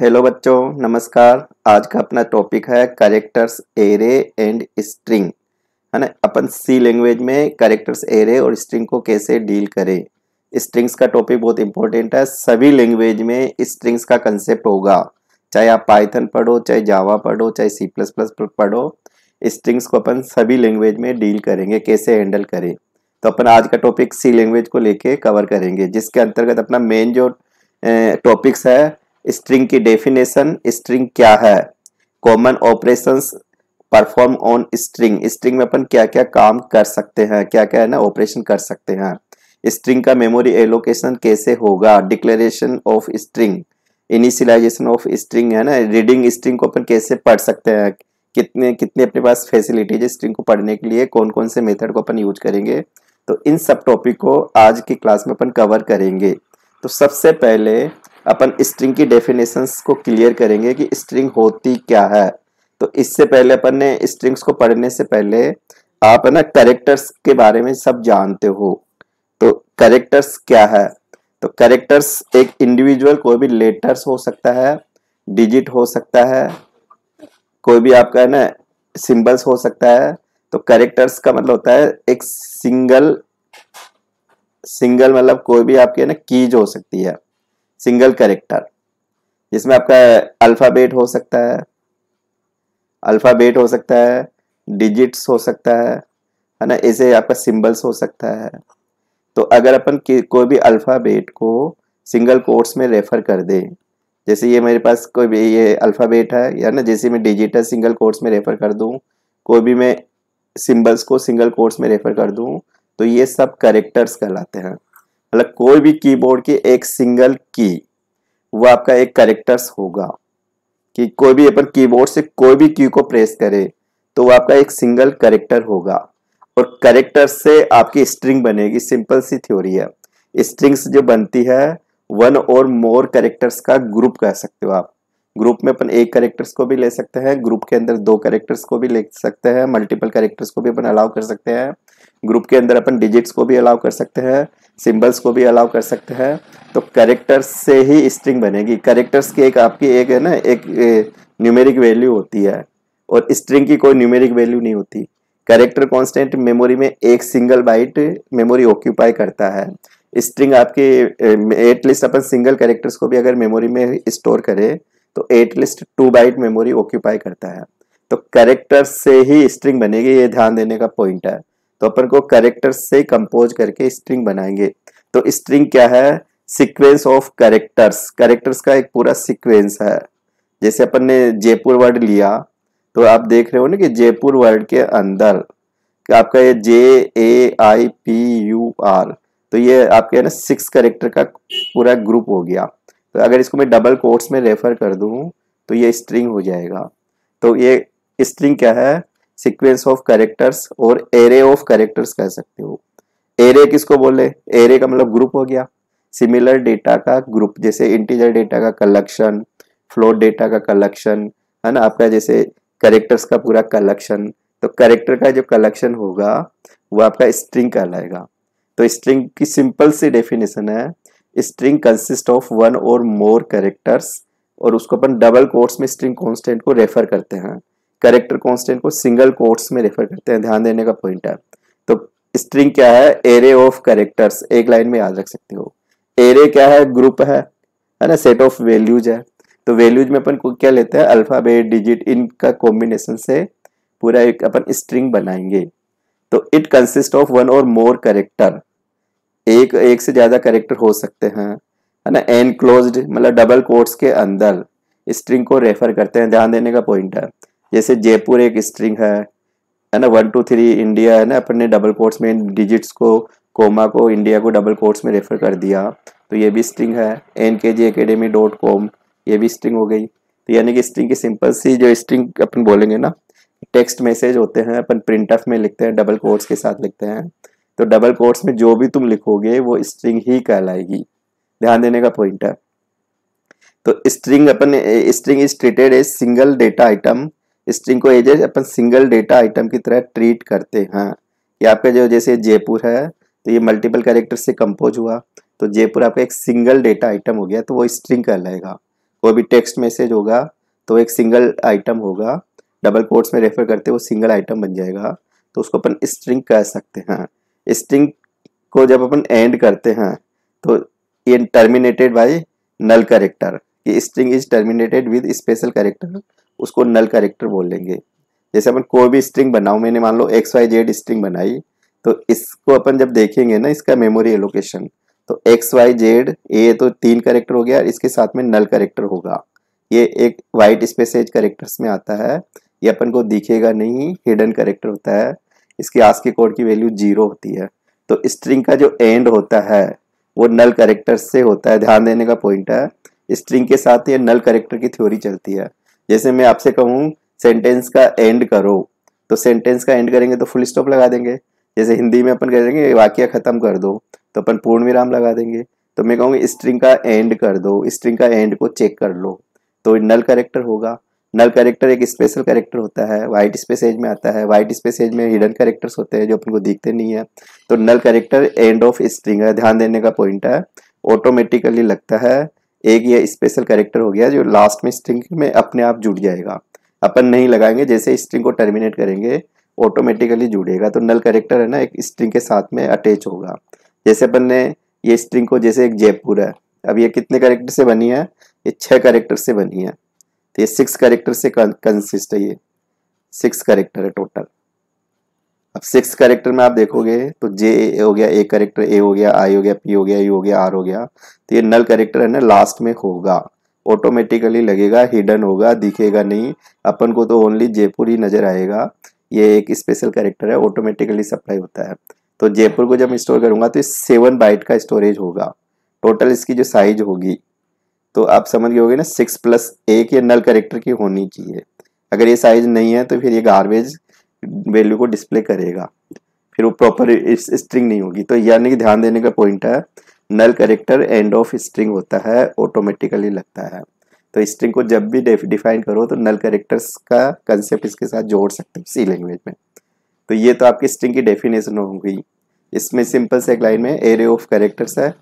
Hello बच्चों नमस्कार आज का अपना टॉपिक है करेक्टर्स एरे एंड स्ट्रिंग है ना अपन सी लैंग्वेज में करेक्टर्स एरे और स्ट्रिंग को कैसे डील करें स्ट्रिंग्स का टॉपिक बहुत इंपॉर्टेंट है सभी लैंग्वेज में स्ट्रिंग्स का कंसेप्ट होगा चाहे आप पाइथन पढ़ो चाहे जावा पढ़ो चाहे सी प्लस प्लस पढ़ो स्ट्रिंग्स को अपन सभी लैंग्वेज में डील करेंगे कैसे हैंडल करें तो अपन आज का टॉपिक सी लैंग्वेज को लेके कवर करेंगे जिसके अंतर्गत अपना मेन जो टॉपिक्स है स्ट्रिंग की डेफिनेशन स्ट्रिंग क्या है common operations perform on string string में अपन क्या क्या काम कर सकते हैं क्या क्या है ना ऑपरेशन कर सकते हैं स्ट्रिंग का मेमोरी एलोकेशन कैसे होगा declaration of string initialization of string है ना रीडिंग स्ट्रिंग को अपन कैसे पढ़ सकते हैं कितने कितने अपने पास फैसिलिटीज है स्ट्रिंग को पढ़ने के लिए कौन कौन से मेथड को अपन यूज करेंगे तो इन सब टॉपिक को आज की क्लास में अपन कवर करेंगे तो सबसे पहले अपन स्ट्रिंग की डेफिनेशंस को क्लियर करेंगे कि स्ट्रिंग होती क्या है तो इससे पहले अपन ने स्ट्रिंग्स को पढ़ने से पहले आप है ना करेक्टर्स के बारे में सब जानते हो तो करेक्टर्स क्या है तो करेक्टर्स एक इंडिविजुअल कोई भी लेटर्स हो सकता है डिजिट हो सकता है कोई भी आपका है ना सिंबल्स हो सकता है तो करेक्टर्स का मतलब होता है एक सिंगल सिंगल मतलब कोई भी आपकी है ना कीज हो सकती है सिंगल करेक्टर जिसमें आपका अल्फ़ाबेट हो सकता है अल्फ़ाबेट हो सकता है डिजिट्स हो सकता है है ना ऐसे आपका सिंबल्स हो सकता है तो अगर अपन कोई भी अल्फ़ाबेट को सिंगल कोर्स में रेफ़र कर दें जैसे ये मेरे पास कोई भी ये अल्फ़ाबेट है या ना जैसे मैं डिजिट है सिंगल कोर्स में रेफ़र कर दूँ कोई भी मैं सिंबल्स को सिंगल कोर्स में रेफ़र कर दूँ तो ये सब करेक्टर्स कहलाते हैं मतलब कोई भी कीबोर्ड की एक सिंगल की वो आपका एक करेक्टर्स होगा कि कोई भी अपन कीबोर्ड से कोई भी की को प्रेस करे तो वो आपका एक सिंगल करेक्टर होगा और करेक्टर से आपकी स्ट्रिंग बनेगी सिंपल सी थ्योरी है स्ट्रिंग्स जो बनती है वन और मोर करेक्टर्स का ग्रुप कह सकते हो आप ग्रुप में अपन एक करेक्टर्स को भी ले सकते हैं ग्रुप के अंदर दो करेक्टर्स को भी ले सकते हैं मल्टीपल करेक्टर्स को भी अपन अलाउ कर सकते हैं ग्रुप के अंदर अपन डिजिट्स को भी अलाउ कर सकते हैं सिंबल्स को भी अलाउ कर सकते हैं तो करेक्टर्स से ही स्ट्रिंग बनेगी करेक्टर्स की एक आपकी एक है ना एक न्यूमेरिक वैल्यू होती है और स्ट्रिंग की कोई न्यूमेरिक वैल्यू नहीं होती करेक्टर कॉन्स्टेंट मेमोरी में एक सिंगल बाइट मेमोरी ऑक्यूपाई करता है स्ट्रिंग आपकी एट लिस्ट अपन सिंगल करेक्टर्स को भी अगर मेमोरी में स्टोर करें तो at least two byte memory occupy करता है तो करेक्टर से ही स्ट्रिंग बनेगी ये ध्यान देने का पॉइंट है तो अपन को करेक्टर से कंपोज करके स्ट्रिंग बनाएंगे तो स्ट्रिंग क्या है सिक्वेंस ऑफ करेक्टर्स करेक्टर्स का एक पूरा सिक्वेंस है जैसे अपन ने जयपुर वर्ड लिया तो आप देख रहे हो ना कि जयपुर वर्ड के अंदर आपका ये J A I P U R तो ये आपके है ना सिक्स करेक्टर का पूरा ग्रुप हो गया तो अगर इसको मैं डबल कोट्स में रेफर कर दूं तो ये स्ट्रिंग हो जाएगा तो ये स्ट्रिंग क्या है सीक्वेंस ऑफ कैरेक्टर्स और एरे ऑफ कैरेक्टर्स कह सकते हो एरे किसको बोले एरे का मतलब ग्रुप हो गया सिमिलर डेटा का ग्रुप जैसे इंटीजर डेटा का कलेक्शन फ्लोट डेटा का कलेक्शन है ना आपका जैसे करेक्टर्स का पूरा कलेक्शन तो करेक्टर का जो कलेक्शन होगा वो आपका स्ट्रिंग कहलाएगा तो स्ट्रिंग की सिंपल सी डेफिनेशन है string consist of one or more characters और उसको अपन डबल कोर्स में स्ट्रिंग कॉन्स्टेंट को रेफर करते हैं करेक्टर कॉन्स्टेंट को सिंगल कोर्ट्स में रेफर करते हैं ध्यान देने का पॉइंट है तो स्ट्रिंग क्या है एरे ऑफ करेक्टर्स एक लाइन में याद रख सकते हो एरे क्या है ग्रुप है है ना सेट ऑफ वैल्यूज है तो वैल्यूज में अपन को क्या लेते हैं अल्फाबेट डिजिट इनका कॉम्बिनेशन से पूरा एक अपन स्ट्रिंग बनाएंगे तो it consist of one or more character एक एक से ज़्यादा करेक्टर हो सकते हैं है ना एनक्लोज मतलब डबल कोट्स के अंदर स्ट्रिंग को रेफर करते हैं ध्यान देने का पॉइंट है जैसे जयपुर एक स्ट्रिंग है है ना वन टू थ्री इंडिया है ना अपन ने डबल कोर्ट्स में डिजिट्स को कोमा को इंडिया को डबल कोर्ट्स में रेफर कर दिया तो ये भी स्ट्रिंग है एन के जी अकेडमी डॉट कॉम ये भी स्ट्रिंग हो गई तो यानी कि स्ट्रिंग की सिंपल सी जो स्ट्रिंग अपन बोलेंगे ना टेक्स्ट मैसेज होते हैं अपन प्रिंट ऑफ में लिखते हैं डबल कोर्ट्स के साथ लिखते हैं तो डबल कोर्ट्स में जो भी तुम लिखोगे वो स्ट्रिंग ही कहलाएगी ध्यान देने का पॉइंट है तो स्ट्रिंग अपन string is treated as single data item string को एज अपन सिंगल डेटा आइटम की तरह ट्रीट करते हैं कि आपका जो जैसे जयपुर है तो ये मल्टीपल कैरेक्टर से कंपोज हुआ तो जयपुर आपका एक सिंगल डेटा आइटम हो गया तो वो स्ट्रिंग कर लेगा कोई भी टेक्स्ट मैसेज होगा तो एक सिंगल आइटम होगा डबल कोर्ट्स में रेफर करते वो सिंगल आइटम बन जाएगा तो उसको अपन स्ट्रिंग कह सकते हैं स्ट्रिंग को जब अपन एंड करते हैं तो ये टर्मिनेटेड बाय नल करेक्टर कि string is terminated with special character उसको नल करेक्टर बोल लेंगे जैसे अपन कोई भी स्ट्रिंग बनाओ मैंने मान लो एक्स वाई जेड स्ट्रिंग बनाई तो इसको अपन जब देखेंगे ना इसका मेमोरी एलोकेशन तो एक्स वाई जेड ए तो तीन करेक्टर हो गया इसके साथ में नल करेक्टर होगा ये एक वाइट स्पेसेज करेक्टर करेक्टर्स में आता है ये अपन को दिखेगा नहीं हिडन करेक्टर होता है इसके आस के कोड की वैल्यू जीरो होती है तो स्ट्रिंग का जो एंड होता है वो नल करेक्टर से होता है ध्यान देने का पॉइंट है स्ट्रिंग के साथ ये नल करेक्टर की थ्योरी चलती है जैसे मैं आपसे कहूँ सेंटेंस का एंड करो तो सेंटेंस का एंड करेंगे तो फुल स्टॉप लगा देंगे जैसे हिंदी में अपन देंगे वाक्य ख़त्म कर दो तो अपन पूर्ण विराम लगा देंगे तो मैं कहूँगी स्ट्रिंग का एंड कर दो स्ट्रिंग का एंड को चेक कर लो तो नल करेक्टर होगा नल करेक्टर एक स्पेशल करेक्टर होता है वाइट स्पेस एज में आता है वाइट स्पेस एज में हिडन करेक्टर्स होते हैं जो अपन को दिखते नहीं है तो null character end of string है ध्यान देने का पॉइंट है ऑटोमेटिकली लगता है एक ये स्पेशल कैरेक्टर हो गया जो लास्ट में स्ट्रिंग में अपने आप जुड़ जाएगा अपन नहीं लगाएंगे जैसे स्ट्रिंग को टर्मिनेट करेंगे ऑटोमेटिकली जुड़ेगा तो नल कैरेक्टर है ना एक स्ट्रिंग के साथ में अटैच होगा जैसे अपन ने ये स्ट्रिंग को जैसे एक जयपुर है अब ये कितने कैरेक्टर से बनी है ये छः कैरेक्टर से बनी है तो ये सिक्स कैरेक्टर से कंसिस्ट है ये सिक्स कैरेक्टर है टोटल अब सिक्स करेक्टर में आप देखोगे तो जे हो गया ए करेक्टर ए हो गया आई हो गया पी हो गया यू हो गया आर हो गया तो ये नल करेक्टर है ना लास्ट में होगा ऑटोमेटिकली लगेगा हिडन होगा दिखेगा नहीं अपन को तो ओनली जयपुर ही नज़र आएगा ये एक स्पेशल करेक्टर है ऑटोमेटिकली सप्लाई होता है तो जयपुर को जब स्टोर करूंगा तो सेवन बाइट का स्टोरेज होगा टोटल इसकी जो साइज होगी तो आप समझ गए होगे ना सिक्स प्लस एक ये नल करेक्टर की होनी चाहिए अगर ये साइज नहीं है तो फिर ये गार्बेज वैल्यू को डिस्प्ले करेगा फिर वो प्रॉपर स्ट्रिंग नहीं होगी तो यानी कि ध्यान देने का पॉइंट है null character end of string होता है ऑटोमेटिकली लगता है तो स्ट्रिंग को जब भी डिफाइन करो तो नल करेक्टर्स का कंसेप्ट इसके साथ जोड़ सकते हो सी लैंग्वेज में तो ये तो आपकी स्ट्रिंग की डेफिनेशन होगी इसमें सिंपल से एक लाइन में एरे ऑफ करेक्टर्स है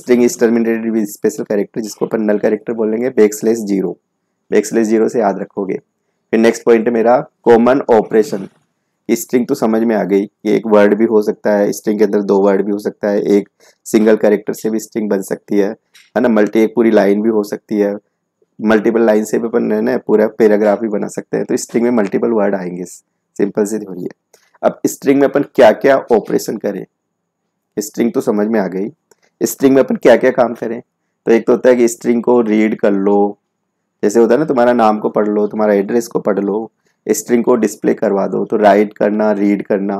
string is terminated with special character जिसको अपन नल करेक्टर बोलेंगे बेक्सलेस जीरो बेक्सलेस जीरो से याद रखोगे फिर नेक्स्ट पॉइंट है मेरा कॉमन ऑपरेशन स्ट्रिंग तो समझ में आ गई कि एक वर्ड भी हो सकता है स्ट्रिंग के अंदर दो वर्ड भी हो सकता है एक सिंगल कैरेक्टर से भी स्ट्रिंग बन सकती है है ना मल्टी एक पूरी लाइन भी हो सकती है मल्टीपल लाइन से भी अपन है ना पूरा पैराग्राफ भी बना सकते हैं तो स्ट्रिंग में मल्टीपल वर्ड आएंगे सिंपल से थोड़ी है अब स्ट्रिंग में अपन क्या क्या ऑपरेशन करें स्ट्रिंग तो समझ में आ गई स्ट्रिंग में अपन क्या क्या काम करें तो एक तो होता है कि स्ट्रिंग को रीड कर लो जैसे होता है ना तुम्हारा नाम को पढ़ लो तुम्हारा एड्रेस को पढ़ लो स्ट्रिंग को डिस्प्ले करवा दो तो राइट करना रीड करना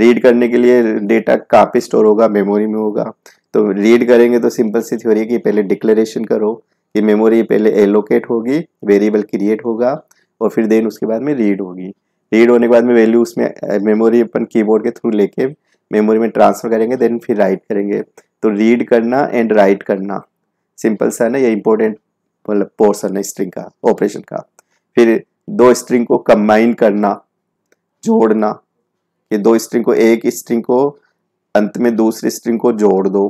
रीड करने के लिए डेटा काफ़ी स्टोर होगा मेमोरी में होगा तो रीड करेंगे तो सिंपल सी थ्योरी है कि पहले डिक्लेरेशन करो कि मेमोरी पहले एलोकेट होगी वेरिएबल क्रिएट होगा और फिर देन उसके बाद में रीड होगी रीड होने के बाद में वैल्यू उसमें मेमोरी अपन कीबोर्ड के थ्रू लेके मेमोरी में ट्रांसफ़र करेंगे देन फिर राइट करेंगे तो रीड करना एंड राइट करना सिंपल सा है ना ये इंपॉर्टेंट मतलब पोर्सन है स्ट्रिंग का ऑपरेशन का फिर दो स्ट्रिंग को कंबाइन करना जोड़ना कि दो स्ट्रिंग को एक स्ट्रिंग को अंत में दूसरी स्ट्रिंग को जोड़ दो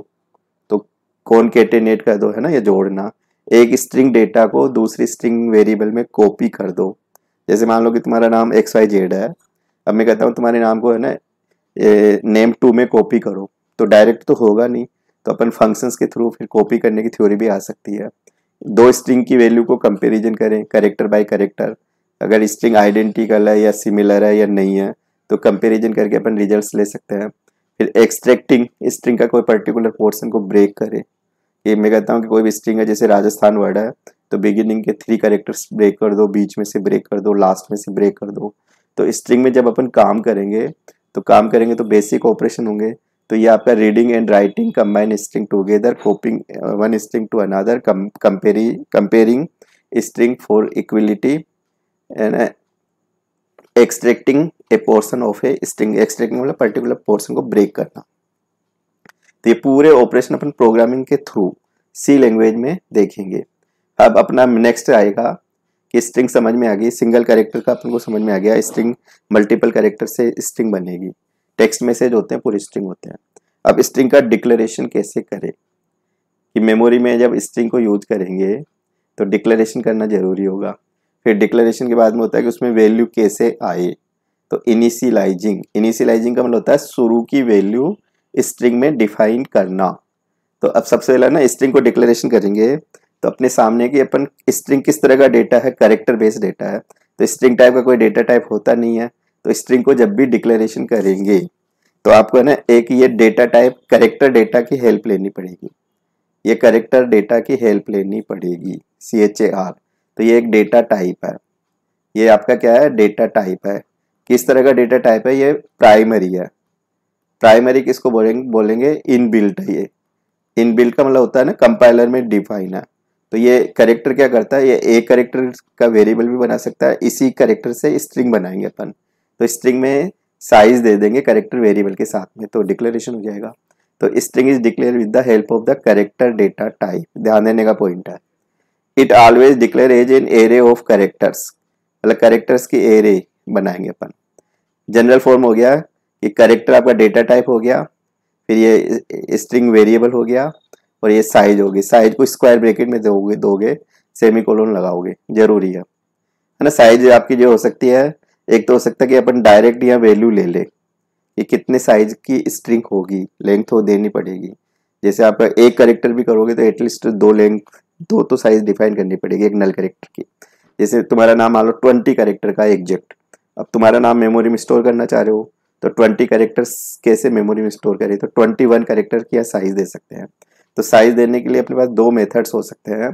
तो कौन कैटेनेट कर दो है ना ये जोड़ना एक स्ट्रिंग डेटा को दूसरी स्ट्रिंग वेरिएबल में कॉपी कर दो जैसे मान लो कि तुम्हारा नाम एक्स वाई जेड है अब मैं कहता हूँ तुम्हारे नाम को है ना नेम टू में कॉपी करो तो डायरेक्ट तो होगा नहीं तो अपन फंक्शंस के थ्रू फिर कॉपी करने की थ्योरी भी आ सकती है दो स्ट्रिंग की वैल्यू को कंपेरिजन करें करेक्टर बाई करेक्टर अगर स्ट्रिंग आइडेंटिकल है या सिमिलर है या नहीं है तो कंपेरिजन करके अपन रिजल्ट ले सकते हैं फिर एक्सट्रैक्टिंग स्ट्रिंग का कोई पर्टिकुलर पोर्सन को ब्रेक करे ये मैं कहता हूँ कि कोई भी स्ट्रिंग है जैसे राजस्थान वर्ड है तो बिगिनिंग के थ्री करेक्टर्स ब्रेक कर दो बीच में से ब्रेक कर दो लास्ट में से ब्रेक कर दो तो स्ट्रिंग में जब अपन काम करेंगे तो काम करेंगे तो बेसिक ऑपरेशन होंगे तो ये आपका reading and writing combine string together copying one string to another compare comparing string for equality and a uh, extracting of a string extracting string मतलब पर्टिकुलर portion को ब्रेक करना तो ये पूरे ऑपरेशन अपन प्रोग्रामिंग के थ्रू सी लैंग्वेज में देखेंगे अब अपना नेक्स्ट आएगा कि स्ट्रिंग समझ में आ गई सिंगल कैरेक्टर का अपन को समझ में आ गया स्ट्रिंग मल्टीपल कैरेक्टर से स्ट्रिंग बनेगी टेक्स्ट मैसेज होते हैं पूरे स्ट्रिंग होते हैं अब स्ट्रिंग का डिक्लेरेशन कैसे करें कि मेमोरी में जब स्ट्रिंग को यूज करेंगे तो डिक्लेरेशन करना ज़रूरी होगा फिर डिक्लेरेशन के बाद में होता है कि उसमें वैल्यू कैसे आए तो इनिशियलाइजिंग इनिशियलाइजिंग का मतलब होता है शुरू की वैल्यू स्ट्रिंग में डिफाइन करना तो अब सबसे पहला ना स्ट्रिंग को डिक्लेरेशन करेंगे तो अपने सामने की अपन स्ट्रिंग किस तरह का डेटा है करेक्टर बेस्ड डेटा है तो स्ट्रिंग टाइप का कोई डेटा टाइप होता नहीं है तो स्ट्रिंग को जब भी डिक्लेरेशन करेंगे तो आपको है ना एक ये डेटा टाइप करेक्टर डेटा की हेल्प लेनी पड़ेगी ये करेक्टर डेटा की हेल्प लेनी पड़ेगी सी एच ए आर तो ये एक डेटा टाइप है ये आपका क्या है डेटा टाइप है किस तरह का डेटा टाइप है ये प्राइमरी है प्राइमरी किसको बोलेंगे बोलेंगे इन बिल्ट है ये इन बिल्ट का मतलब होता है ना कंपाइलर में डिफाइन है तो ये करेक्टर क्या करता है ये एक करेक्टर का वेरिएबल भी बना सकता है इसी करेक्टर से स्ट्रिंग बनाएंगे अपन तो स्ट्रिंग में साइज दे देंगे करेक्टर वेरिएबल के साथ में तो डिक्लेरेशन हो जाएगा तो string is declare with the help of the character data type ध्यान देने का पॉइंट है it always declare as in array of characters मतलब करेक्टर्स की एरे बनाएंगे अपन जनरल फॉर्म हो गया कि करेक्टर आपका डेटा टाइप हो गया फिर ये स्ट्रिंग वेरिएबल हो गया और ये साइज होगी साइज को स्क्वायर ब्रैकेट में दोगे दोगे सेमी कोलोन लगाओगे जरूरी है है ना साइज आपकी जो हो सकती है एक तो हो सकता है कि अपन डायरेक्ट यहाँ वैल्यू ले ले कि कितने साइज की स्ट्रिंग होगी लेंथ हो तो देनी पड़ेगी जैसे आप एक करेक्टर भी करोगे तो एटलीस्ट दो लेंथ दो तो साइज डिफाइन करनी पड़ेगी एक नल करेक्टर की जैसे तुम्हारा नाम मान लो ट्वेंटी करेक्टर का एग्जेक्ट अब तुम्हारा नाम मेमोरी में स्टोर करना चाह रहे हो तो ट्वेंटी करेक्टर्स कैसे मेमोरी में स्टोर करें तो ट्वेंटी वन करेक्टर की साइज़ दे सकते हैं तो साइज़ देने के लिए अपने पास दो मेथड्स हो सकते हैं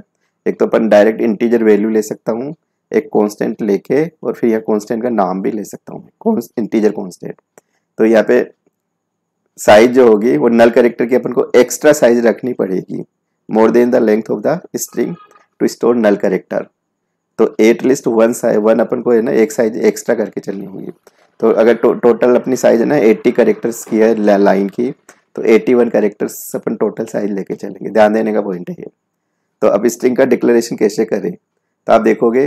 एक तो अपन डायरेक्ट इंटीजर वैल्यू ले सकता हूँ एक कॉन्स्टेंट लेके और फिर यहाँ कॉन्स्टेंट का नाम भी ले सकता हूँ इंटीजर कॉन्स्टेंट तो यहाँ पे साइज जो होगी वो नल करेक्टर की अपन को एक्स्ट्रा साइज रखनी पड़ेगी more than the length of the string to store null character तो at least one size one अपन को है ना एक साइज एक्स्ट्रा करके चलनी होगी तो अगर टो, टोटल अपनी साइज है ना एट्टी करेक्टर्स की है लाइन की तो एट्टी वन करेक्टर्स अपन टोटल साइज लेके चलेंगे ध्यान देने का पॉइंट है ये तो अब स्ट्रिंग का डिक्लेरेशन कैसे करें तो आप देखोगे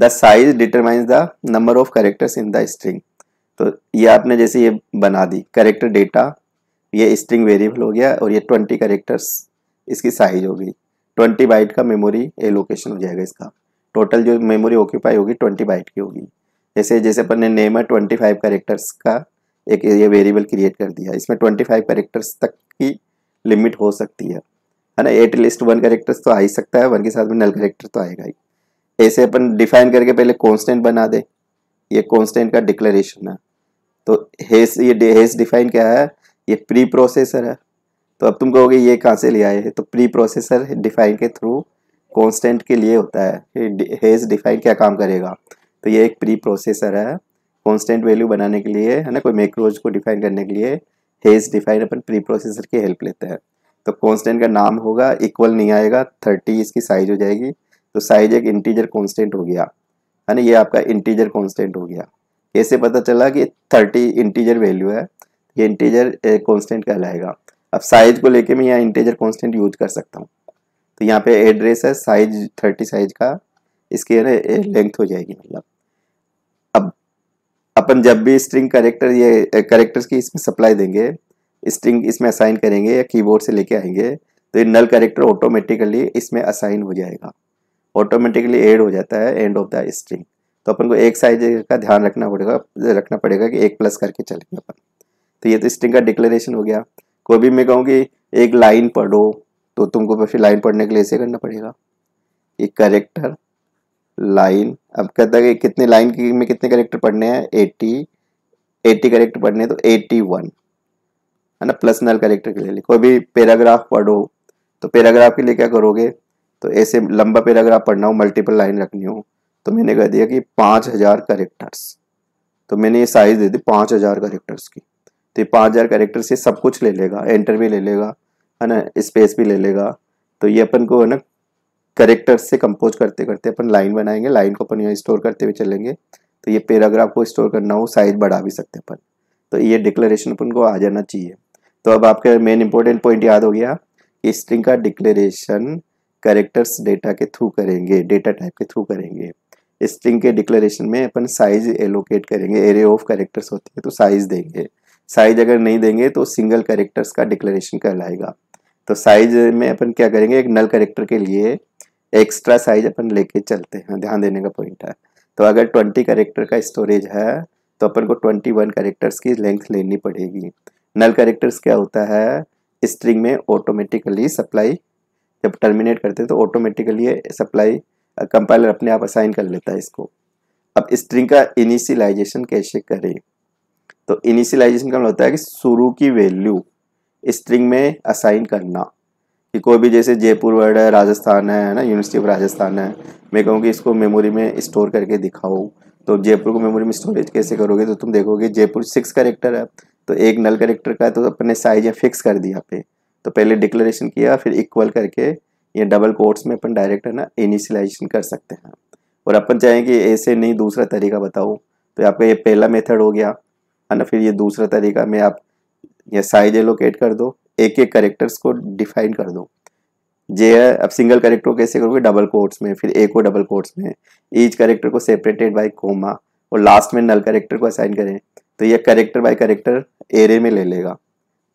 the size determines the number of characters in the string तो ये आपने जैसे ये बना दी करेक्टर डेटा ये स्ट्रिंग वेरिएबल हो गया और ये ट्वेंटी करेक्टर्स इसकी साइज होगी ट्वेंटी बाइट का मेमोरी ए लोकेशन हो जाएगा इसका टोटल जो मेमोरी ऑक्यूपाई होगी ट्वेंटी बाइट की होगी जैसे जैसे अपन ने नेम है ट्वेंटी फाइव करेक्टर्स का एक ये वेरिएबल क्रिएट कर दिया इसमें ट्वेंटी फाइव करेक्टर्स तक की लिमिट हो सकती है है ना एट लिस्ट वन करेक्टर्स तो आ ही सकता है वन के साथ में नल करेक्टर तो आएगा ही ऐसे अपन डिफाइन करके पहले कॉन्स्टेंट बना दे ये कॉन्स्टेंट का डिक्लेरेशन है तो हेस ये हेस डिफाइन क्या है ये प्री प्रोसेसर है तो अब तुम कहोगे ये कहाँ से ले आए तो प्री प्रोसेसर डिफाइन के थ्रू कॉन्स्टेंट के लिए होता है हेज डिफाइन क्या काम करेगा तो ये एक प्री प्रोसेसर है कॉन्स्टेंट वैल्यू बनाने के लिए है ना कोई मेक्रोज को डिफाइन करने के लिए हेज डिफाइन अपन प्री प्रोसेसर की हेल्प लेते हैं तो कॉन्स्टेंट का नाम होगा इक्वल नहीं आएगा थर्टी इसकी साइज हो जाएगी तो साइज एक इंटीजर कॉन्स्टेंट हो गया है ना ये आपका इंटीजर कॉन्स्टेंट हो गया कैसे पता चला कि थर्टी इंटीजर वैल्यू है ये इंटीजर कॉन्स्टेंट कहलाएगा अब साइज को लेके मैं यहाँ इंटीजर कॉन्स्टेंट यूज कर सकता हूँ तो यहाँ पे एड्रेस है साइज थर्टी साइज का इसकी लेंथ हो जाएगी मतलब अब अपन जब भी स्ट्रिंग करेक्टर ये करेक्टर्स की इसमें सप्लाई देंगे स्ट्रिंग इसमें असाइन करेंगे या कीबोर्ड से लेके आएंगे तो ये नल करेक्टर ऑटोमेटिकली इसमें असाइन हो जाएगा ऑटोमेटिकली एड हो जाता है एंड ऑफ द स्ट्रिंग तो अपन को एक साइज का ध्यान रखना पड़ेगा रखना पड़ेगा कि एक प्लस करके चलेंगे अपन तो ये तो स्ट्रिंग का डिक्लेरेशन हो गया कोई भी मैं कहूँ कि एक लाइन पढ़ो तो तुमको फिर लाइन पढ़ने के लिए इसे करना पड़ेगा ये करेक्टर लाइन अब कहता है कि कितने लाइन की में कितने करेक्टर पढ़ने हैं एट्टी एट्टी करेक्टर पढ़ने हैं तो एट्टी वन है ना प्लस नल करेक्टर के लिए कोई भी पैराग्राफ पढ़ो तो पैराग्राफ के लिए क्या करोगे तो ऐसे लंबा पैराग्राफ पढ़ना हो मल्टीपल लाइन रखनी हो तो मैंने कह दिया कि पाँच हज़ार करेक्टर्स तो मैंने ये साइज़ दे दी पाँच हज़ार करेक्टर्स की तो ये पाँच हज़ार करेक्टर से सब कुछ ले लेगा एंटर भी ले लेगा है ना स्पेस भी ले लेगा तो ये अपन को है ना करेक्टर से कंपोज करते करते अपन लाइन बनाएंगे लाइन को अपन यहाँ स्टोर करते हुए चलेंगे तो ये पैराग्राफ को स्टोर करना हो साइज बढ़ा भी सकते अपन तो ये डिक्लेरेशन अपन को आ जाना चाहिए तो अब आपका मेन इंपॉर्टेंट पॉइंट याद हो गया कि स्ट्रिंग का डिक्लेरेशन करेक्टर्स डेटा के थ्रू करेंगे डेटा टाइप के थ्रू करेंगे स्ट्रिंग के डिक्लेरेशन में अपन साइज एलोकेट करेंगे एरे ऑफ करेक्टर्स होते हैं तो साइज देंगे साइज अगर नहीं देंगे तो सिंगल करेक्टर्स का डिक्लेरेशन कहलाएगा तो साइज में अपन क्या करेंगे एक नल करेक्टर के लिए एक्स्ट्रा साइज अपन लेके चलते हैं ध्यान देने का पॉइंट है तो अगर ट्वेंटी करेक्टर का स्टोरेज है तो अपन को ट्वेंटी वन करेक्टर्स की लेंथ लेनी पड़ेगी नल करेक्टर्स क्या होता है स्ट्रिंग में ऑटोमेटिकली सप्लाई जब टर्मिनेट करते हैं तो ऑटोमेटिकली सप्लाई कंपाइलर अपने आप असाइन कर लेता है इसको अब स्ट्रिंग का इनिशियलाइजेशन कैसे करें तो इनिशियलाइजेशन का मतलब होता है कि शुरू की वैल्यू स्ट्रिंग में असाइन करना कि कोई भी जैसे जयपुर वर्ड है राजस्थान है ना यूनिवर्सिटी ऑफ राजस्थान है मैं कहूँगी इसको मेमोरी में स्टोर करके दिखाओ तो जयपुर को मेमोरी में स्टोरेज कैसे करोगे तो तुम देखोगे जयपुर सिक्स करेक्टर है तो एक नल करेक्टर का है तो अपने साइज या फिक्स कर दिया पे तो पहले डिक्लेरेशन किया फिर इक्वल करके ये डबल कोर्ट्स में अपन डायरेक्ट है ना इनिशियलाइजेशन कर सकते हैं और अपन चाहें कि ऐसे नहीं दूसरा तरीका बताओ तो आपका ये पहला मेथड हो गया અને پھر યે બીજો તરીકા મે આપ યે સાઇઝ એલોકેટ કર દો એક એક કરેક્ટર્સ કો ડિફાઇન કર દો જેર આપ સિંગલ કરેક્ટર કેસે کرو گے ડબલ કોટ્સ મે ફિર એક કો ડબલ કોટ્સ મે એચ કરેક્ટર કો સેપરેટેડ બાય કોમા ઓર લાસ્ટ મે નલ કરેક્ટર કો અસાઇન કરે તો યે કરેક્ટર બાય કરેક્ટર એરે મે લે લેગા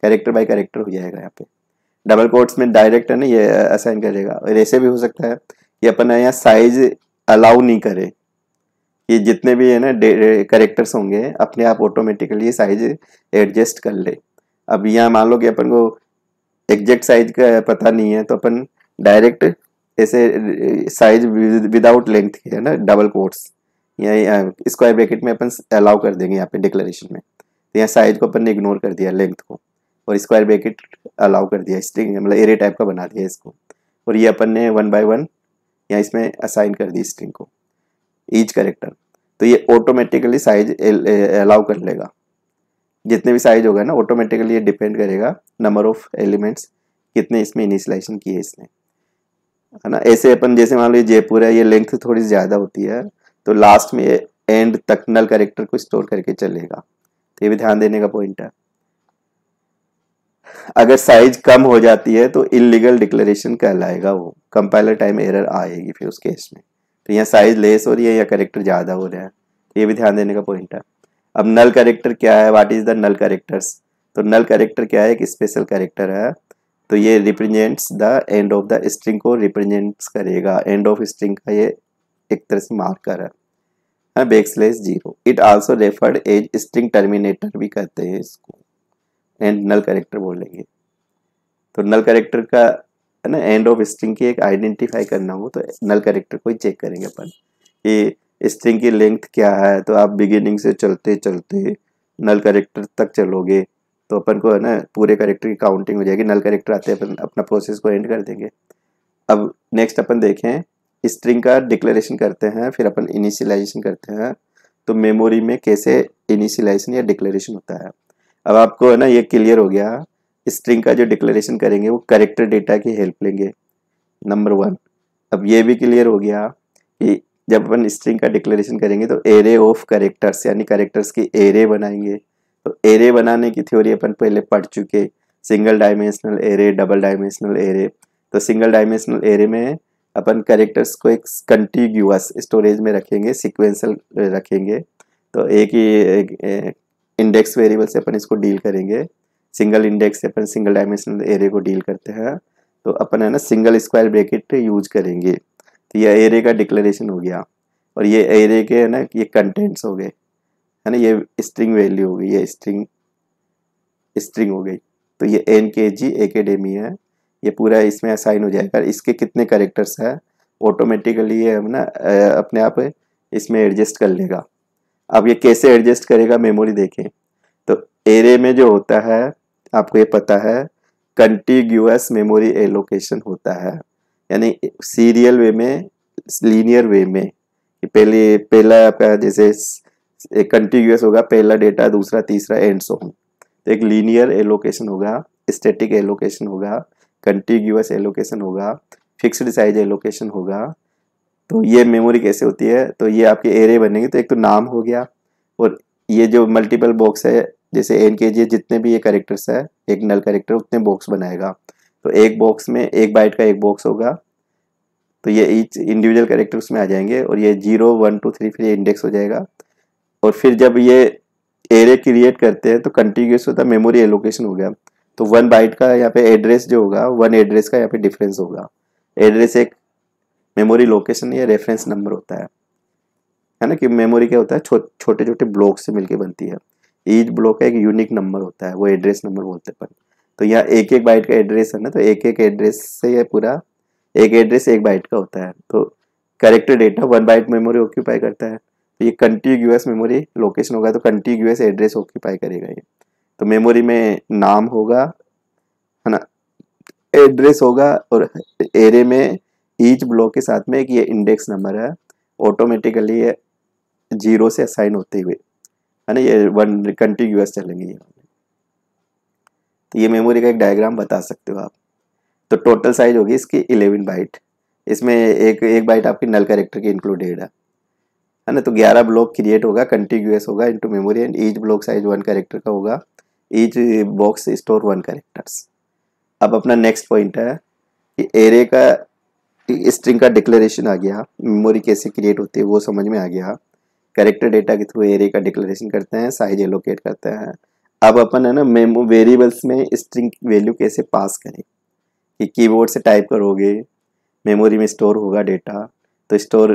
કરેક્ટર બાય કરેક્ટર હો જાયેગા યહાં પે ડબલ કોટ્સ મે ડાયરેક્ટ હે નહી યે અસાઇન કરે જગા ઓર એસે ભી હો સકતા હે કે અપને આયા સાઇઝ અલાઉ નહી કરે ये जितने भी है ना करेक्टर्स होंगे अपने आप ऑटोमेटिकली साइज एडजस्ट कर ले अब यहाँ मान लो कि अपन को एग्जैक्ट साइज का पता नहीं है तो अपन डायरेक्ट ऐसे साइज विदाउट लेंथ के है ना डबल कोट्स यहाँ स्क्वायर ब्रैकेट में अपन अलाउ कर देंगे यहाँ पे डिक्लेरेशन में तो यहाँ साइज को अपन ने इग्नोर कर दिया लेंथ को और स्क्वायर ब्रैकेट अलाउ कर दिया स्ट्रिंग मतलब एरे टाइप का बना दिया इसको और ये अपन ने वन बाय वन या इसमें असाइन कर दी स्ट्रिंग को ईच करेक्टर तो ये ऑटोमेटिकली साइज अलाउ कर लेगा जितने भी साइज होगा ना ऑटोमेटिकली ये डिपेंड करेगा नंबर ऑफ एलिमेंट्स कितने इसमें इनिशलाइजेशन किए इसने है ना ऐसे अपन जैसे मान लो ये जयपुर है ये लेंथ थोड़ी ज़्यादा होती है तो लास्ट में ये एंड तक नल करेक्टर को स्टोर करके चलेगा तो ये भी ध्यान देने का पॉइंट है अगर साइज कम हो जाती है तो इलीगल डिक्लेरेशन कहलाएगा वो कंपाइलर टाइम एरर आएगी फिर उस केस में तो यहाँ साइज लेस हो रही है या करेक्टर ज़्यादा हो रहा है तो ये भी ध्यान देने का पॉइंट है अब नल करेक्टर क्या है what is the null characters तो नल करेक्टर क्या है एक स्पेशल करेक्टर है तो ये represents the end of the string को रिप्रेजेंट्स करेगा एंड ऑफ स्ट्रिंग का ये एक तरह से मार्कर है हाँ backslash zero it also referred as string terminator भी कहते हैं इसको एंड नल करेक्टर बोलेंगे तो नल करेक्टर का ना एंड ऑफ स्ट्रिंग की एक आइडेंटिफाई करना हो तो नल करेक्टर को ही चेक करेंगे अपन कि स्ट्रिंग की लेंथ क्या है तो आप बिगिनिंग से चलते चलते नल करेक्टर तक चलोगे तो अपन को है ना पूरे करेक्टर की काउंटिंग हो जाएगी नल करेक्टर आते अपन अपना प्रोसेस को एंड कर देंगे अब नेक्स्ट अपन देखें स्ट्रिंग का डिक्लेरेशन करते हैं फिर अपन इनिशियलाइजेशन करते हैं तो मेमोरी में कैसे इनिशियलाइजेशन या डिक्लेरेशन होता है अब आपको है ना ये क्लियर हो गया स्ट्रिंग का जो डिक्लेरेशन करेंगे वो करेक्टर डेटा की हेल्प लेंगे नंबर वन अब ये भी क्लियर हो गया कि जब अपन स्ट्रिंग का डिक्लेरेशन करेंगे तो एरे ऑफ करेक्टर्स यानी करेक्टर्स की एरे बनाएंगे तो एरे बनाने की थ्योरी अपन पहले पढ़ चुके single dimensional array double dimensional array तो सिंगल डायमेंशनल एरे में अपन करेक्टर्स को एक कंटिग्यूस स्टोरेज में रखेंगे सिक्वेंसल रखेंगे तो एक ही इंडेक्स वेरिएबल से अपन इसको डील करेंगे सिंगल इंडेक्स अपन सिंगल डायमेंशनल एरे को डील करते हैं तो अपन है ना सिंगल स्क्वायर ब्रैकेट यूज करेंगे तो ये एरे का डिक्लेरेशन हो गया और ये एरे के है ना ये कंटेंट्स हो गए है ना ये स्ट्रिंग वैल्यू हो गई ये स्ट्रिंग स्ट्रिंग हो गई तो ये एन के जी एकेडेमी है ये पूरा इसमें असाइन हो जाएगा इसके कितने करेक्टर्स हैं ऑटोमेटिकली ये ना अपने आप इसमें एडजस्ट कर लेगा अब ये कैसे एडजस्ट करेगा मेमोरी देखें तो एरे में जो होता है आपको ये पता है कंटिग्यूस मेमोरी एलोकेशन होता है यानी सीरियल वे में लीनियर वे में पहले पहला आपका जैसे एक कंटिग्यूस होगा पहला डेटा दूसरा तीसरा एंड सो तो एक लीनियर एलोकेशन होगा स्टैटिक एलोकेशन होगा कंटिग्यूस एलोकेशन होगा फिक्स्ड साइज एलोकेशन होगा तो ये मेमोरी कैसे होती है तो ये आपके एरे बनेंगे तो एक तो नाम हो गया और ये जो मल्टीपल बॉक्स है जैसे एन के जी जितने भी ये करेक्टर्स है एक नल करेक्टर उतने बॉक्स बनाएगा तो एक बॉक्स में एक बाइट का एक बॉक्स होगा तो ये ईच इंडिविजुअल करेक्टर उसमें आ जाएंगे और ये जीरो वन टू थ्री फिर इंडेक्स हो जाएगा और फिर जब ये एरे क्रिएट करते हैं तो कंटिन्यूस होता है मेमोरी एलोकेशन हो गया तो वन बाइट का यहाँ पे एड्रेस जो होगा वन एड्रेस का यहाँ पे डिफरेंस होगा एड्रेस एक मेमोरी लोकेशन या रेफरेंस नंबर होता है है ना कि मेमोरी क्या होता है छो, छोटे छोटे ब्लॉक से मिलके बनती है ईच ब्लॉक का एक यूनिक नंबर होता है वो एड्रेस नंबर बोलते हैं तो यहाँ एक एक बाइट का एड्रेस है ना तो एक एक एड्रेस से यह पूरा एक एड्रेस एक बाइट का होता है तो character data one byte memory occupy करता है तो ये कंटिग्यूस मेमोरी लोकेशन होगा तो कंटिग्यूस एड्रेस ऑक्यूपाई करेगा ये तो मेमोरी में नाम होगा है ना एड्रेस होगा और एरे में ईच ब्लॉक के साथ में एक ये इंडेक्स नंबर है ऑटोमेटिकली ये जीरो से असाइन होते हुए है ना ये वन कंटिन्यूस चलेंगे ये तो ये मेमोरी का एक डायग्राम बता सकते हो आप तो टोटल साइज होगी इसकी इलेवन बाइट इसमें एक एक बाइट आपकी नल करेक्टर की इंक्लूडेड है है ना तो ग्यारह ब्लॉक क्रिएट होगा कंटिन्यूस होगा to memory and each block size one character का होगा each box store one characters अब अपना नेक्स्ट पॉइंट है कि एरे का स्ट्रिंग का डिक्लेरेशन आ गया मेमोरी कैसे क्रिएट होती है वो समझ में आ गया करेक्टर डेटा के थ्रू एरे का डिक्लेरेशन करते हैं साइज एलोकेट करते हैं अब अपन है ना मेमो वेरिएबल्स में स्ट्रिंग वैल्यू कैसे पास करें कि कीबोर्ड से टाइप करोगे मेमोरी में स्टोर होगा डेटा तो स्टोर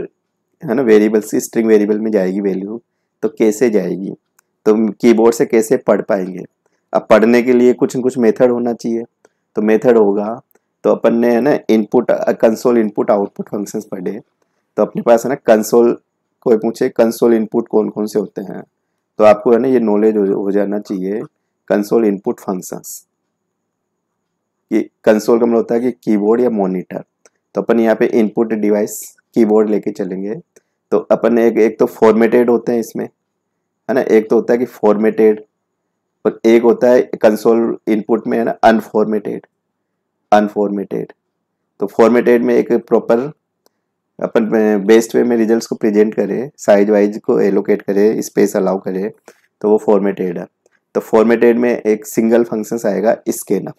है ना वेरिएबल्स की स्ट्रिंग वेरिएबल में जाएगी वैल्यू तो कैसे जाएगी तो कीबोर्ड से कैसे पढ़ पाएंगे अब पढ़ने के लिए कुछ न कुछ मेथड होना चाहिए तो मेथड होगा तो अपन ने है ना input console input output functions पढ़े तो अपने पास है ना कंसोल कोई पूछे कंसोल इनपुट कौन कौन से होते हैं तो आपको है ना ये नॉलेज हो जाना चाहिए कंसोल इनपुट फंक्शंस कि कंसोल का मतलब होता है कि कीबोर्ड या मॉनिटर तो अपन यहाँ पे इनपुट डिवाइस कीबोर्ड लेके चलेंगे तो अपन एक एक तो फॉर्मेटेड होते हैं इसमें है ना एक तो होता है कि फॉर्मेटेड और एक होता है कंसोल इनपुट में है ना अनफॉर्मेटेड अनफॉर्मेटेड तो फॉर्मेटेड में एक प्रॉपर अपन बेस्ट वे में रिजल्ट्स को प्रेजेंट करें साइज वाइज को एलोकेट करें स्पेस अलाउ करें तो वो फॉर्मेटेड है तो फॉर्मेटेड में एक सिंगल फंक्शन आएगा स्केनफ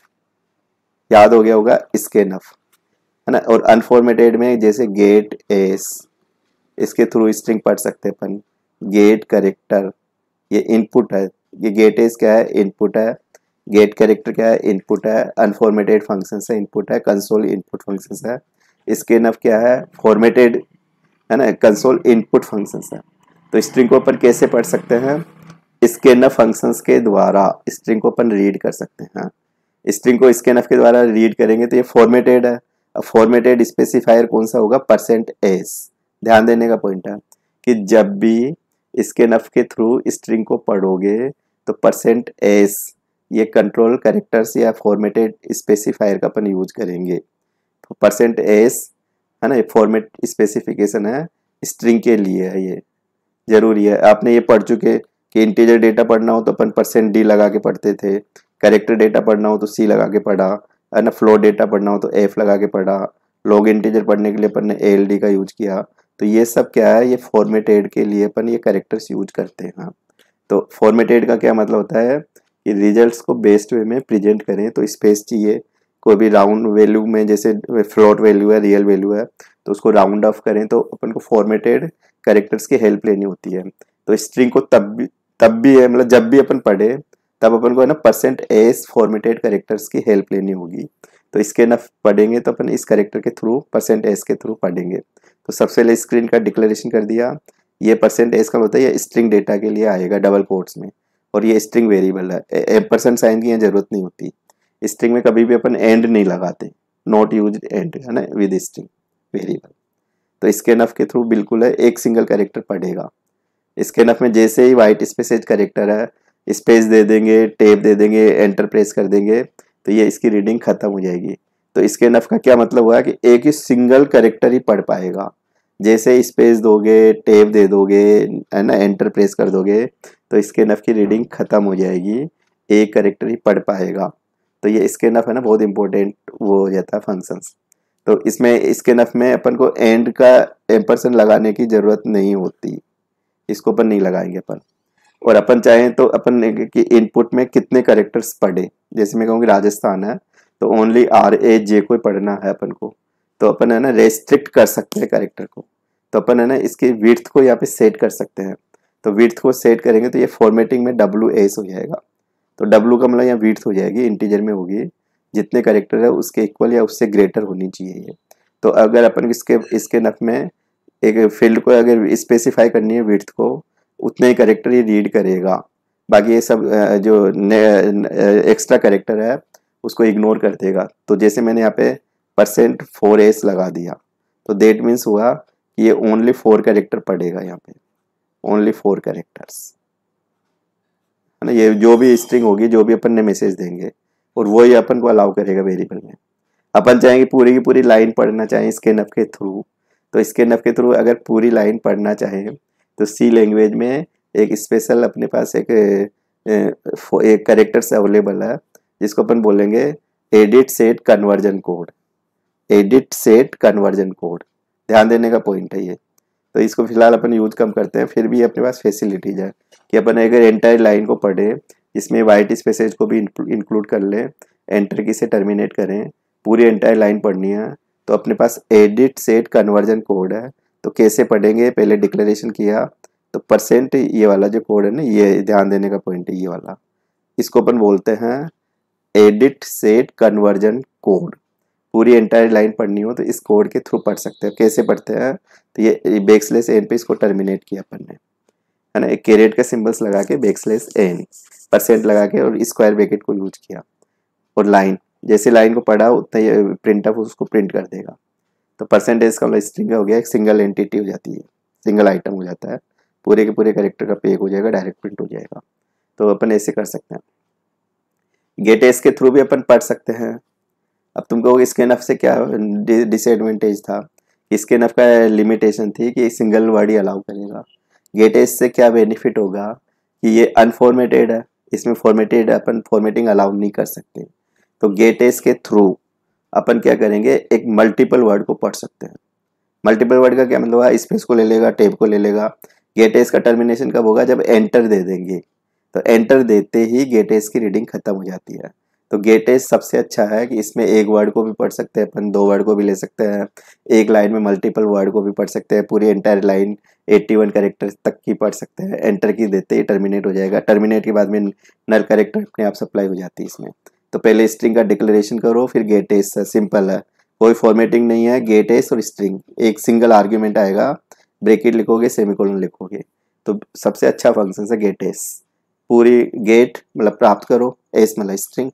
याद हो गया होगा स्कैन है ना और अनफॉर्मेटेड में जैसे गेट एस इसके थ्रू स्ट्रिंग पढ़ सकते अपन गेट करेक्टर ये इनपुट है ये गेट एस क्या है इनपुट है गेट करेक्टर क्या है इनपुट है अनफॉर्मेटेड फंक्शन है इनपुट है कंसोल इनपुट फंक्शन है इसके नफ क्या है फॉर्मेटेड है ना कंसोल इनपुट फंक्शन है तो स्ट्रिंग को अपन कैसे पढ़ सकते हैं इसके ऑफ फंक्शन के द्वारा स्ट्रिंग को अपन रीड कर सकते हैं स्ट्रिंग को इसके नफ के द्वारा रीड करेंगे तो ये फॉर्मेटेड है अब फॉर्मेटेड स्पेसिफायर कौन सा होगा परसेंट एस ध्यान देने का पॉइंट है कि जब भी इसके नफ के थ्रू स्ट्रिंग को पढ़ोगे तो परसेंट एस ये कंट्रोल करेक्टर्स या फॉर्मेटेड स्पेसिफायर का अपन यूज करेंगे परसेंट एस है ना ये फॉर्मेट स्पेसिफिकेशन है स्ट्रिंग के लिए है ये ज़रूरी है आपने ये पढ़ चुके कि इंटीजर डेटा पढ़ना हो तो अपन परसेंट डी लगा के पढ़ते थे करेक्टर डेटा पढ़ना हो तो सी लगा के पढ़ा है ना फ्लो डेटा पढ़ना हो तो एफ लगा के पढ़ा लॉग इंटीजर पढ़ने के लिए अपन ने डी का यूज किया तो ये सब क्या है ये फॉर्मेटेड के लिए अपन ये करेक्टर्स यूज करते हैं तो फॉर्मेटेड का क्या मतलब होता है कि रिजल्ट्स को बेस्ट वे में प्रेजेंट करें तो स्पेस चाहिए कोई भी राउंड वैल्यू में जैसे फ्लोट वैल्यू है रियल वैल्यू है तो उसको राउंड ऑफ करें तो अपन को फॉर्मेटेड करेक्टर्स की हेल्प लेनी होती है तो स्ट्रिंग को तब भी तब भी है मतलब जब भी अपन पढ़े तब अपन को है ना परसेंट एस फॉर्मेटेड करेक्टर्स की हेल्प लेनी होगी तो इसके ना पढ़ेंगे तो अपन इस करेक्टर के थ्रू परसेंट एस के थ्रू पढ़ेंगे तो सबसे पहले स्क्रीन का डिक्लेरेशन कर दिया ये परसेंट एस का होता मतलब है ये स्ट्रिंग डेटा के लिए आएगा डबल कोर्ट्स में और ये स्ट्रिंग वेरिएबल है परसेंट साइन की यहाँ जरूरत नहीं होती स्ट्रिंग में कभी भी अपन एंड नहीं लगाते नॉट यूज एंड है ना विद स्ट्रिंग वेरिएबल तो स्कैन ऑफ के थ्रू बिल्कुल है एक सिंगल कैरेक्टर पढ़ेगा स्कैन ऑफ में जैसे ही वाइट स्पेसेज कैरेक्टर है स्पेस दे देंगे टेप दे देंगे एंटर प्रेस कर देंगे तो ये इसकी रीडिंग खत्म हो जाएगी तो इसके नफ का क्या मतलब हुआ कि एक ही सिंगल कैरेक्टर ही पढ़ पाएगा जैसे स्पेस दोगे टेप दे दोगे है ना एंटर प्रेस कर दोगे तो इसके नफ की रीडिंग खत्म हो जाएगी एक करेक्टर ही पढ़ पाएगा तो ये इसके नफ है ना बहुत इंपॉर्टेंट वो हो जाता है फंक्शन तो इसमें इसके नफ में अपन को एंड का एम्परसन लगाने की ज़रूरत नहीं होती इसको अपन नहीं लगाएंगे अपन और अपन चाहें तो अपन कि इनपुट में कितने करेक्टर्स पढ़े जैसे मैं कहूँगी राजस्थान है तो ओनली आर ए जे को पढ़ना है अपन को तो अपन है ना रेस्ट्रिक्ट कर सकते हैं करेक्टर को तो अपन है ना इसके विर्थ को यहाँ पे सेट कर सकते हैं तो विर्थ को सेट करेंगे तो ये फॉर्मेटिंग में डब्ल्यू एस हो जाएगा तो डब्लू का मतलब यहाँ वीड्थ हो जाएगी इंटीजर में होगी जितने करेक्टर है उसके इक्वल या उससे ग्रेटर होनी चाहिए ये तो अगर अपन इसके इसके नफ में एक फील्ड को अगर स्पेसिफाई करनी है विथ को उतने ही करेक्टर ये रीड करेगा बाकी ये सब जो एक्स्ट्रा करेक्टर है उसको इग्नोर कर देगा तो जैसे मैंने यहाँ पे परसेंट फोर एस लगा दिया तो देट मीन्स हुआ कि ये ओनली फोर करेक्टर पड़ेगा यहाँ पे ओनली फोर करेक्टर्स है ना ये जो भी स्ट्रिंग होगी जो भी अपन ने मैसेज देंगे और वो ही अपन को अलाउ करेगा वेरिएबल में अपन चाहेंगे पूरी की पूरी लाइन पढ़ना चाहें स्कैन अप के थ्रू तो स्कैन अप के थ्रू अगर पूरी लाइन पढ़ना चाहें तो सी लैंग्वेज में एक स्पेशल अपने पास एक एक करेक्टर्स अवेलेबल है जिसको अपन बोलेंगे edit set conversion code edit set conversion code ध्यान देने का पॉइंट है ये तो इसको फिलहाल अपन यूज कम करते हैं फिर भी अपने पास फैसिलिटीज है कि अपन अगर एंटायर लाइन को पढ़े इसमें वाइट स्पेसेज को भी इंक्लूड कर लें एंटर की से टर्मिनेट करें पूरी एंटायर लाइन पढ़नी है तो अपने पास एडिट सेट कन्वर्जन कोड है तो कैसे पढ़ेंगे पहले डिक्लेरेशन किया तो परसेंट ये वाला जो कोड है ना ये ध्यान देने का पॉइंट है ये वाला इसको अपन बोलते हैं एडिट सेट कन्वर्जन कोड पूरी एंटायर लाइन पढ़नी हो तो इस कोड के थ्रू पढ़ सकते हैं कैसे पढ़ते हैं तो ये बेक्सलेस एन पे इसको टर्मिनेट किया अपन ने है ना एक कैरेट का सिंबल्स लगा के बैक स्लेस एन परसेंट लगा के और स्क्वायर ब्रैकेट को यूज किया और लाइन जैसे लाइन को पढ़ा उतना ही प्रिंट ऑफ उसको प्रिंट कर देगा तो परसेंटेज का स्ट्रिंग हो गया एक सिंगल एंटिटी हो जाती है सिंगल आइटम हो जाता है पूरे के पूरे करेक्टर का पेक हो जाएगा डायरेक्ट प्रिंट हो जाएगा तो अपन ऐसे कर सकते हैं गेट एस के थ्रू भी अपन पढ़ सकते हैं अब तुमको स्कैन ऑफ से क्या डिसएडवांटेज था स्कैन ऑफ का लिमिटेशन थी कि सिंगल वर्ड ही अलाउ करेगा ये तो से क्या बेनिफिट होगा कि ये अनफॉर्मेटेड है इसमें फॉर्मेटेड अपन फॉर्मेटिंग अलाउ नहीं कर सकते तो गेट के थ्रू अपन क्या करेंगे एक मल्टीपल वर्ड को पढ़ सकते हैं मल्टीपल वर्ड का क्या मतलब है स्पेस को ले लेगा टेप को ले लेगा गेटेस का टर्मिनेशन कब होगा जब एंटर दे देंगे तो एंटर देते ही गेटेस की रीडिंग खत्म हो जाती है तो गेटेस सबसे अच्छा है कि इसमें एक वर्ड को भी पढ़ सकते हैं अपन दो वर्ड को भी ले सकते हैं एक लाइन में मल्टीपल वर्ड को भी पढ़ सकते हैं पूरी entire line eighty one character तक की पढ़ सकते हैं एंटर की देते ही टर्मिनेट हो जाएगा टर्मिनेट के बाद में नल करेक्टर अपने आप सप्लाई हो जाती है इसमें तो पहले स्ट्रिंग का डिक्लेरेशन करो फिर गेट एस सिंपल है कोई फॉर्मेटिंग नहीं है गेट एस और स्ट्रिंग एक सिंगल आर्ग्यूमेंट आएगा ब्रेकेट लिखोगे सेमिकोलन लिखोगे तो सबसे अच्छा फंक्शन है गेट एस पूरी गेट मतलब प्राप्त करो एस मतलब स्ट्रिंग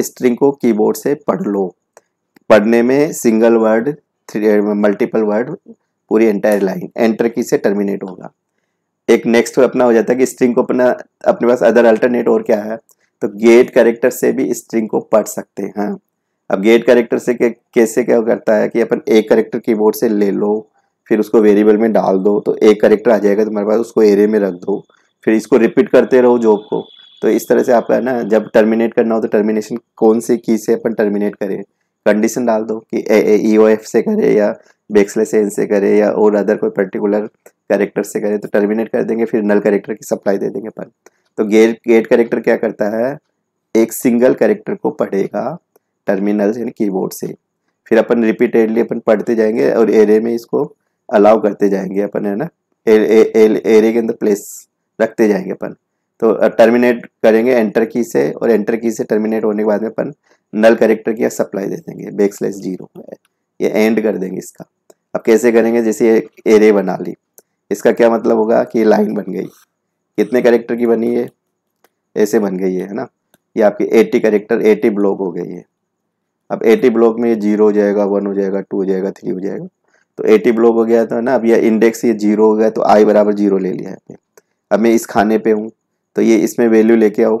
स्ट्रिंग को कीबोर्ड से पढ़ लो पढ़ने में सिंगल वर्ड मल्टीपल वर्ड पूरी एंटायर लाइन एंटर की से टर्मिनेट होगा एक नेक्स्ट अपना हो जाता है कि स्ट्रिंग को अपना अपने पास अदर अल्टरनेट और क्या है तो गेट करेक्टर से भी स्ट्रिंग को पढ़ सकते हैं हाँ। अब गेट करेक्टर से के, कैसे क्या करता है कि अपन एक करेक्टर कीबोर्ड से ले लो फिर उसको वेरिएबल में डाल दो तो एक करेक्टर आ जाएगा तुम्हारे तो पास उसको एरे में रख दो फिर इसको रिपीट करते रहो जॉब को तो इस तरह से आपका ना जब टर्मिनेट करना हो तो टर्मिनेशन कौन से की से अपन टर्मिनेट करें कंडीशन डाल दो कि ए ई ओ एफ से करें या बेक्सले से इनसे करें या और अदर कोई पर्टिकुलर कैरेक्टर से करे तो टर्मिनेट कर देंगे फिर नल कैरेक्टर की सप्लाई दे देंगे पर तो गेट गेट कैरेक्टर क्या करता है एक सिंगल कैरेक्टर को पढ़ेगा टर्मिनल यानी कीबोर्ड से फिर अपन रिपीटेडली अपन पढ़ते जाएंगे और एरे में इसको अलाउ करते जाएंगे अपन है ना एरे के अंदर प्लेस रखते जाएंगे अपन तो टर्मिनेट करेंगे एंटर की से और एंटर की से टर्मिनेट होने के बाद में अपन नल करेक्टर की सप्लाई दे देंगे बेक्सलेस जीरो ये एंड कर देंगे इसका अब कैसे करेंगे जैसे एक एरे बना ली इसका क्या मतलब होगा कि ये लाइन बन गई कितने करेक्टर की बनी है ऐसे बन गई है ना ये आपकी 80 करेक्टर 80 ब्लॉक हो गई है अब 80 ब्लॉक में ये जीरो हो जाएगा वन हो जाएगा टू हो जाएगा थ्री हो जाएगा तो 80 ब्लॉक हो गया था ना अब ये इंडेक्स ये जीरो हो गया तो आई बराबर जीरो ले लिया है अब मैं इस खाने पे हूँ तो ये इसमें वैल्यू लेके आओ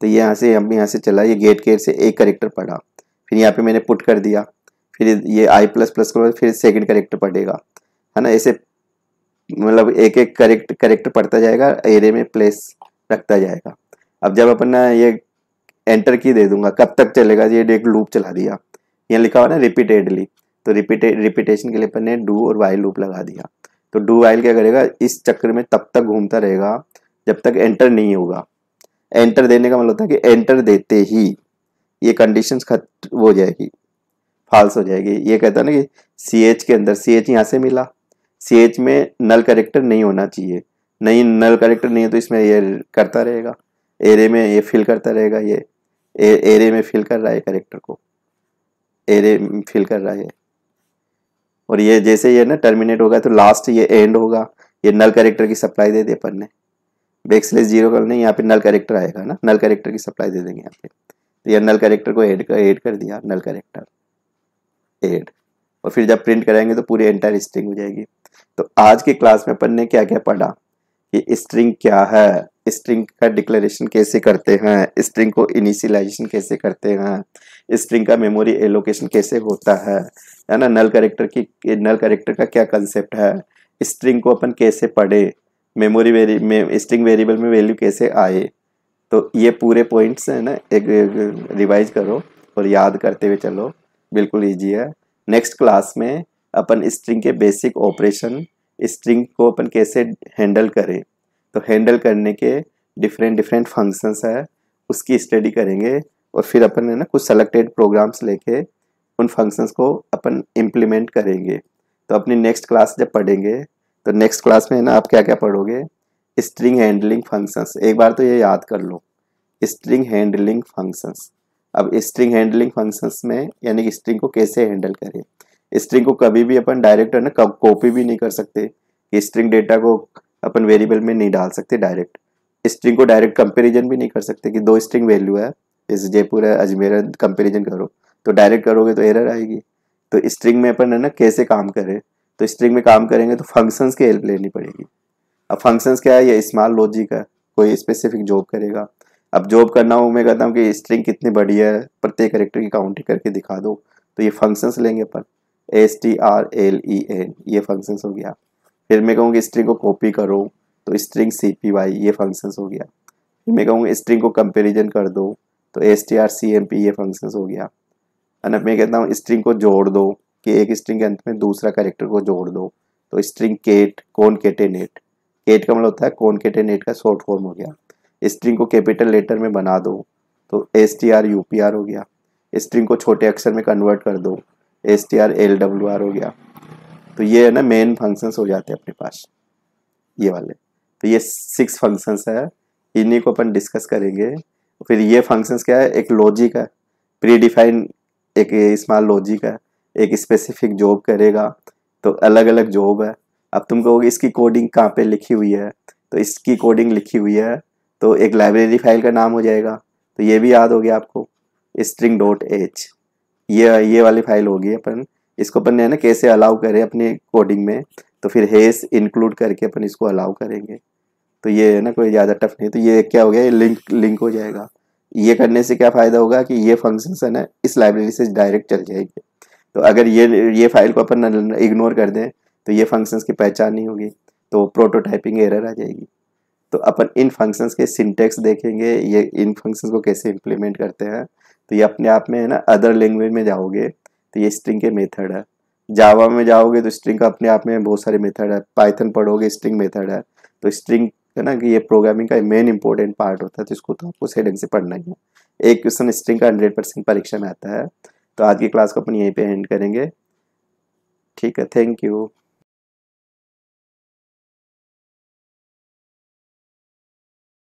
तो ये यहाँ से अब यहाँ से चला ये गेट केयर से एक करेक्टर पड़ा फिर यहाँ पे मैंने पुट कर दिया फिर ये आई प्लस प्लस के बाद फिर सेकेंड करेक्टर पड़ेगा है ना ऐसे मतलब एक एक करेक्ट करेक्टर पड़ता जाएगा एरे में प्लेस रखता जाएगा अब जब अपन ये एंटर की दे दूंगा कब तक चलेगा ये एक लूप चला दिया यहाँ लिखा हुआ ना रिपीटेडली तो रिपीटे रिपीटेशन के लिए अपन ने डू और वाइल लूप लगा दिया तो डू वाइल क्या करेगा इस चक्कर में तब तक घूमता रहेगा जब तक एंटर नहीं होगा एंटर देने का मतलब होता है कि एंटर देते ही ये कंडीशंस खत्म हो जाएगी फाल्स हो जाएगी ये कहता है ना कि सी एच के अंदर सी एच यहाँ से मिला सी एच में नल करेक्टर नहीं होना चाहिए नहीं नल करेक्टर नहीं है तो इसमें ये करता रहेगा एरे में ये फिल करता रहेगा ये ए, एरे में फिल कर रहा है करेक्टर को एरे फिल कर रहा है और ये जैसे ये ना टर्मिनेट होगा तो लास्ट ये एंड होगा ये नल करेक्टर की सप्लाई दे दी अपन ने बैकस्लेस जीरो कर नहीं यहाँ पे नल करेक्टर आएगा ना नल करेक्टर की सप्लाई दे देंगे यहाँ पे तो यह नल करेक्टर को एड कर एड कर दिया नल करेक्टर एट और फिर जब प्रिंट कराएंगे तो पूरी एंटायर स्ट्रिंग हो जाएगी तो आज की क्लास में अपन ने क्या क्या पढ़ा कि स्ट्रिंग क्या है स्ट्रिंग का डिक्लेरेशन कैसे करते हैं स्ट्रिंग को इनिशियलाइजेशन कैसे करते हैं स्ट्रिंग का मेमोरी एलोकेशन कैसे होता है है ना नल करेक्टर की नल करेक्टर का क्या कंसेप्ट है स्ट्रिंग को अपन कैसे पढ़े मेमोरी वेरी स्ट्रिंग वेरिएबल में वैल्यू कैसे आए तो ये पूरे पॉइंट्स हैं ना एक, एक, एक रिवाइज करो और याद करते हुए चलो बिल्कुल ईजी है नेक्स्ट क्लास में अपन स्ट्रिंग के बेसिक ऑपरेशन स्ट्रिंग को अपन कैसे हैंडल करें तो हैंडल करने के डिफरेंट डिफरेंट फंक्शंस है उसकी स्टडी करेंगे और फिर अपन है ना कुछ सेलेक्टेड प्रोग्राम्स लेके उन फंक्शंस को अपन इम्प्लीमेंट करेंगे तो अपनी नेक्स्ट क्लास जब पढ़ेंगे तो नेक्स्ट क्लास में है ना आप क्या क्या पढ़ोगे स्ट्रिंग हैंडलिंग फंक्शंस एक बार तो ये याद कर लो स्ट्रिंग हैंडलिंग फंक्शंस अब स्ट्रिंग हैंडलिंग फंक्शंस में यानी कि स्ट्रिंग को कैसे हैंडल करें स्ट्रिंग को कभी भी अपन डायरेक्ट है ना कॉपी भी नहीं कर सकते स्ट्रिंग डेटा को अपन वेरिएबल में नहीं डाल सकते डायरेक्ट स्ट्रिंग को डायरेक्ट कंपेरिजन भी नहीं कर सकते कि दो स्ट्रिंग वैल्यू है जैसे जयपुर है अजमेर है कंपेरिजन करो तो डायरेक्ट करोगे तो एरर आएगी तो स्ट्रिंग में अपन है ना कैसे काम करें तो स्ट्रिंग में काम करेंगे तो फंक्शंस की हेल्प लेनी पड़ेगी अब फंक्शंस क्या है ये स्मॉल लॉजिक है कोई स्पेसिफिक जॉब करेगा अब जॉब करना हो मैं कहता हूँ कि स्ट्रिंग कितनी बड़ी है प्रत्येक करेक्टर की काउंटिंग करके दिखा दो तो ये फंक्शंस लेंगे अपन S T R L E N ये फंक्शंस हो गया फिर मैं कहूँगी स्ट्रिंग को कॉपी करो तो स्ट्रिंग सी पी वाई ये फंक्शंस हो गया फिर मैं कहूँगी स्ट्रिंग को कंपेरिजन कर दो तो S T R C M P ये फंक्शंस हो गया ना मैं कहता हूँ स्ट्रिंग को जोड़ दो कि एक स्ट्रिंग के अंत में दूसरा करेक्टर को जोड़ दो तो स्ट्रिंग केट कौन केटे नेट केट का मतलब होता है कौन केटे नेट का शॉर्ट फॉर्म हो गया स्ट्रिंग को कैपिटल लेटर में बना दो तो S T R U P R हो गया स्ट्रिंग को छोटे अक्षर में कन्वर्ट कर दो S T R L W R हो गया तो ये है ना मेन फंक्शंस हो जाते हैं अपने पास ये वाले तो ये सिक्स फंक्शंस है इन्हीं को अपन डिस्कस करेंगे फिर ये फंक्शंस क्या है एक लॉजिक है प्री डिफाइन एक स्मॉल लॉजिक है एक स्पेसिफिक जॉब करेगा तो अलग अलग जॉब है अब तुम कहोगे इसकी कोडिंग कहाँ पे लिखी हुई है तो इसकी कोडिंग लिखी हुई है तो एक लाइब्रेरी फाइल का नाम हो जाएगा तो ये भी याद हो गया आपको स्ट्रिंग डॉट एच ये ये वाली फाइल होगी अपन इसको अपन ने ना कैसे अलाउ करें अपने कोडिंग में तो फिर हेस इंक्लूड करके अपन इसको अलाउ करेंगे तो ये है ना कोई ज़्यादा टफ नहीं तो ये क्या हो गया ये लिंक लिंक हो जाएगा ये करने से क्या फ़ायदा होगा कि ये फंक्शन है ना इस लाइब्रेरी से डायरेक्ट चल जाएगी तो अगर ये ये फाइल को अपन इग्नोर कर दें तो ये फंक्शंस की पहचान नहीं होगी तो प्रोटोटाइपिंग एरर आ जाएगी तो अपन इन फंक्शंस के सिंटेक्स देखेंगे ये इन फंक्शंस को कैसे इम्प्लीमेंट करते हैं तो ये अपने आप में है ना अदर लैंग्वेज में जाओगे तो ये स्ट्रिंग के मेथड है जावा में जाओगे तो स्ट्रिंग का अपने आप में बहुत सारे मेथड है पाइथन पढ़ोगे स्ट्रिंग मेथड है तो स्ट्रिंग है ना कि ये प्रोग्रामिंग का मेन इंपॉर्टेंट पार्ट होता है तो इसको तो आपको सही ढंग से पढ़ना ही है एक क्वेश्चन स्ट्रिंग का हंड्रेड परसेंट परीक्षा में आता है तो आज की क्लास को अपन यहीं पर एंड करेंगे ठीक है थैंक यू